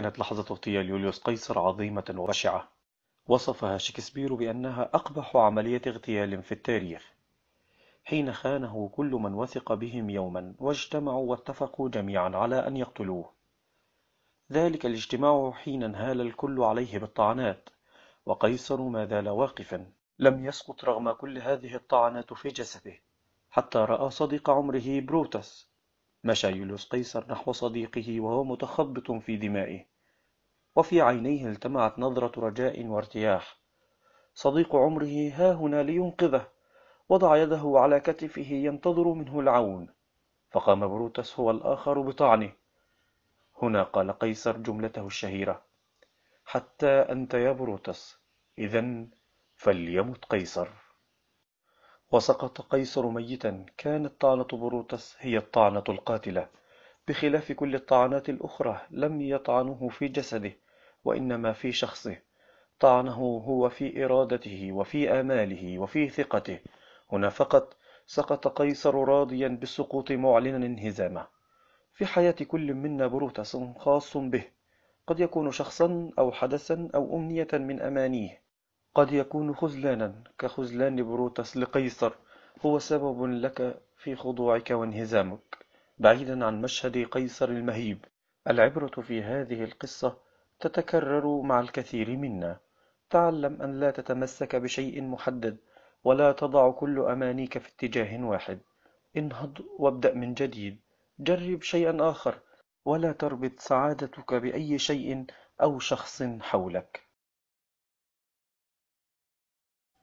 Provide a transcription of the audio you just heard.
كانت لحظة اغتيال يوليوس قيصر عظيمة وبشعة وصفها شكسبير بأنها أقبح عملية اغتيال في التاريخ حين خانه كل من وثق بهم يوما واجتمعوا واتفقوا جميعا على أن يقتلوه ذلك الاجتماع حين انهال الكل عليه بالطعنات وقيصر ما زال واقفا لم يسقط رغم كل هذه الطعنات في جسده حتى رأى صديق عمره بروتس مشى يوليوس قيصر نحو صديقه وهو متخبط في دمائه وفي عينيه التمعت نظرة رجاء وارتياح صديق عمره ها هنا لينقذه وضع يده على كتفه ينتظر منه العون فقام بروتس هو الآخر بطعنه هنا قال قيصر جملته الشهيرة حتى أنت يا بروتس إذا فليمت قيصر وسقط قيصر ميتا كانت طعنة بروتس هي الطعنة القاتلة بخلاف كل الطعنات الأخرى لم يطعنه في جسده وإنما في شخصه طعنه هو في إرادته وفي آماله وفي ثقته هنا فقط سقط قيصر راضيا بالسقوط معلنا انهزامه في حياة كل منا بروتس خاص به قد يكون شخصا أو حدثا أو أمنية من أمانيه قد يكون خذلانا كخذلان بروتس لقيصر هو سبب لك في خضوعك وانهزامك بعيدا عن مشهد قيصر المهيب العبرة في هذه القصة تتكرر مع الكثير منا تعلم أن لا تتمسك بشيء محدد ولا تضع كل أمانيك في اتجاه واحد انهض وابدأ من جديد جرب شيئا آخر ولا تربط سعادتك بأي شيء أو شخص حولك